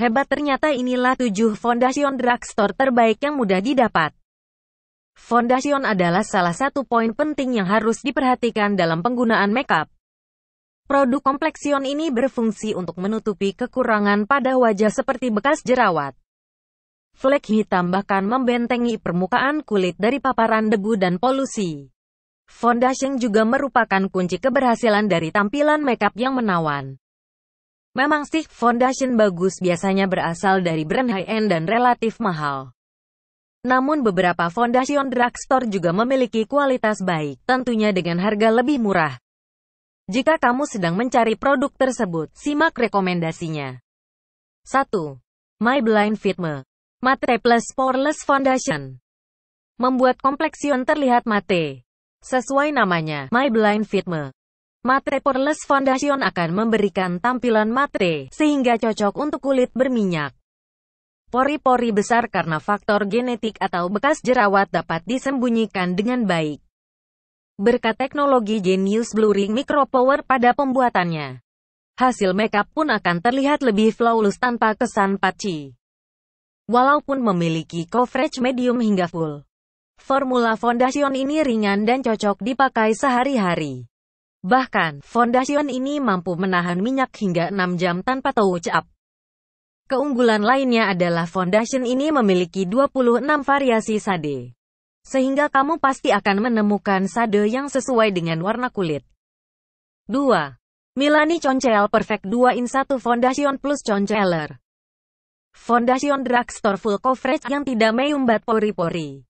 Hebat ternyata inilah tujuh Foundation drugstore terbaik yang mudah didapat. Foundation adalah salah satu poin penting yang harus diperhatikan dalam penggunaan makeup. Produk kompleksion ini berfungsi untuk menutupi kekurangan pada wajah seperti bekas jerawat. Flek hitam bahkan membentengi permukaan kulit dari paparan debu dan polusi. Foundation juga merupakan kunci keberhasilan dari tampilan makeup yang menawan. Memang sih, foundation bagus biasanya berasal dari brand high-end dan relatif mahal. Namun beberapa foundation drugstore juga memiliki kualitas baik, tentunya dengan harga lebih murah. Jika kamu sedang mencari produk tersebut, simak rekomendasinya. 1. My Blind Fitme Matte Plus Poreless Foundation Membuat kompleksion terlihat mate. Sesuai namanya, My Blind Fitme Matre Poreless Foundation akan memberikan tampilan matre, sehingga cocok untuk kulit berminyak. Pori-pori besar karena faktor genetik atau bekas jerawat dapat disembunyikan dengan baik. Berkat teknologi Genius Blurring micro power pada pembuatannya, hasil makeup pun akan terlihat lebih flawless tanpa kesan patchy. Walaupun memiliki coverage medium hingga full, formula foundation ini ringan dan cocok dipakai sehari-hari. Bahkan, foundation ini mampu menahan minyak hingga 6 jam tanpa touch-up. Keunggulan lainnya adalah foundation ini memiliki 26 variasi sade. Sehingga kamu pasti akan menemukan sade yang sesuai dengan warna kulit. 2. Milani Concel Perfect 2 in 1 Foundation Plus Concealer Foundation Drugstore Full Coverage yang tidak menyumbat pori-pori.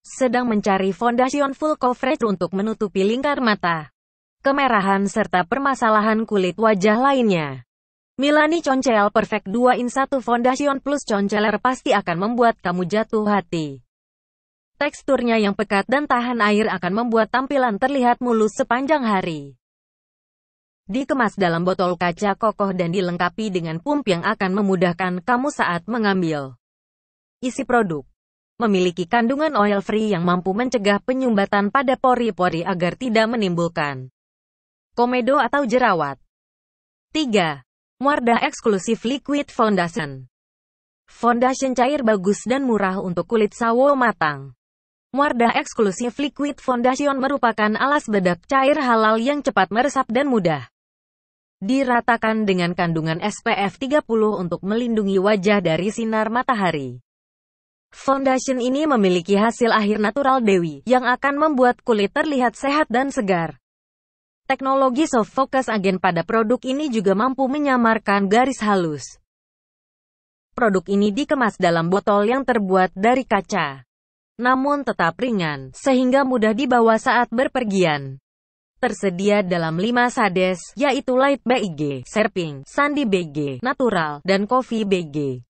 Sedang mencari foundation full coverage untuk menutupi lingkar mata kemerahan serta permasalahan kulit wajah lainnya. Milani Concel Perfect 2 in 1 Foundation Plus Conceler pasti akan membuat kamu jatuh hati. Teksturnya yang pekat dan tahan air akan membuat tampilan terlihat mulus sepanjang hari. Dikemas dalam botol kaca kokoh dan dilengkapi dengan pump yang akan memudahkan kamu saat mengambil isi produk. Memiliki kandungan oil free yang mampu mencegah penyumbatan pada pori-pori agar tidak menimbulkan komedo atau jerawat. 3. Wardah eksklusif liquid foundation. Foundation cair bagus dan murah untuk kulit sawo matang. Wardah eksklusif liquid foundation merupakan alas bedak cair halal yang cepat meresap dan mudah. Diratakan dengan kandungan SPF 30 untuk melindungi wajah dari sinar matahari. Foundation ini memiliki hasil akhir natural dewi, yang akan membuat kulit terlihat sehat dan segar. Teknologi soft focus agen pada produk ini juga mampu menyamarkan garis halus. Produk ini dikemas dalam botol yang terbuat dari kaca, namun tetap ringan, sehingga mudah dibawa saat berpergian. Tersedia dalam 5 sades, yaitu Light bg, Serping, sandy BG, Natural, dan Coffee BG.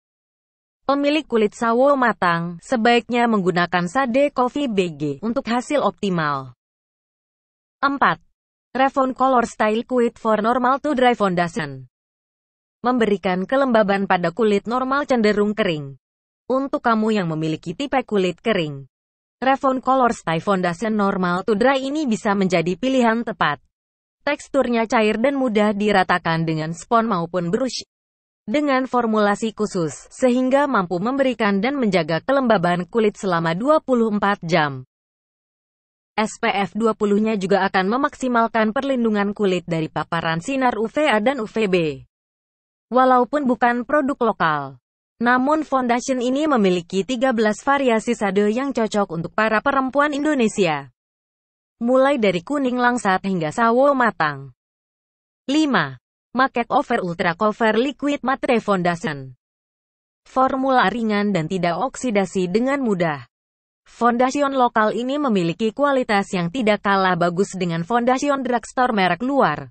Pemilik kulit sawo matang, sebaiknya menggunakan sade Coffee BG untuk hasil optimal. 4. Revon Color Style Quit for Normal to Dry Foundation Memberikan kelembaban pada kulit normal cenderung kering. Untuk kamu yang memiliki tipe kulit kering, Revon Color Style Foundation Normal to Dry ini bisa menjadi pilihan tepat. Teksturnya cair dan mudah diratakan dengan spons maupun brush. Dengan formulasi khusus, sehingga mampu memberikan dan menjaga kelembaban kulit selama 24 jam. SPF 20-nya juga akan memaksimalkan perlindungan kulit dari paparan sinar UVA dan UVB. Walaupun bukan produk lokal, namun foundation ini memiliki 13 variasi sade yang cocok untuk para perempuan Indonesia. Mulai dari kuning langsat hingga sawo matang. 5. Makek Over Ultra Cover Liquid Matte Foundation. Formula ringan dan tidak oksidasi dengan mudah. Fondasion lokal ini memiliki kualitas yang tidak kalah bagus dengan fondasion drugstore merek luar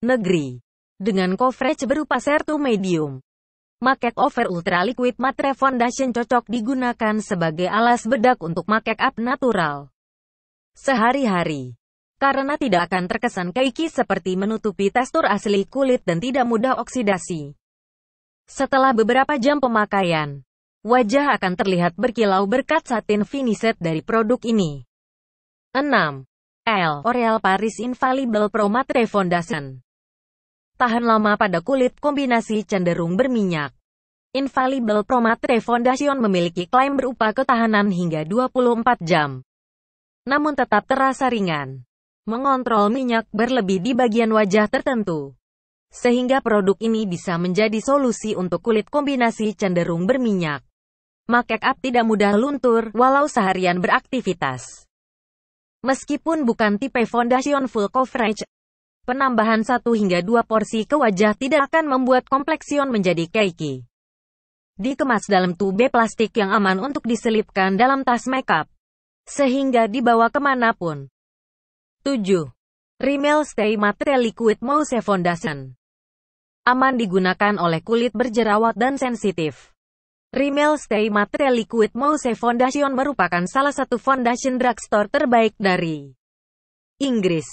negeri. Dengan coverage berupa sertu medium, Makek Over Ultra Liquid Matre Foundation cocok digunakan sebagai alas bedak untuk makek up natural sehari-hari. Karena tidak akan terkesan keiki seperti menutupi tekstur asli kulit dan tidak mudah oksidasi. Setelah beberapa jam pemakaian, Wajah akan terlihat berkilau berkat satin finiset dari produk ini. 6. L. Oreal Paris Infallible Pro Matte Foundation Tahan lama pada kulit kombinasi cenderung berminyak. Infallible Pro Matte Foundation memiliki klaim berupa ketahanan hingga 24 jam. Namun tetap terasa ringan. Mengontrol minyak berlebih di bagian wajah tertentu sehingga produk ini bisa menjadi solusi untuk kulit kombinasi cenderung berminyak make up tidak mudah luntur, walau seharian beraktivitas. Meskipun bukan tipe foundation full coverage, penambahan 1 hingga 2 porsi ke wajah tidak akan membuat kompleksion menjadi keiki. Dikemas dalam tube plastik yang aman untuk diselipkan dalam tas makeup, sehingga dibawa kemanapun. 7. Rimmel Stay Matte Liquid Mousse Foundation Aman digunakan oleh kulit berjerawat dan sensitif. Rimmel Stay Matte Liquid Mousse Foundation merupakan salah satu foundation drugstore terbaik dari Inggris.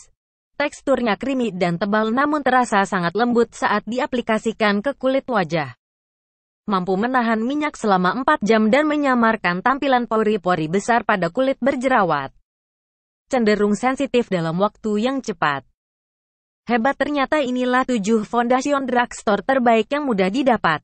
Teksturnya creamy dan tebal namun terasa sangat lembut saat diaplikasikan ke kulit wajah. Mampu menahan minyak selama 4 jam dan menyamarkan tampilan pori-pori besar pada kulit berjerawat. Cenderung sensitif dalam waktu yang cepat. Hebat ternyata inilah tujuh foundation drugstore terbaik yang mudah didapat.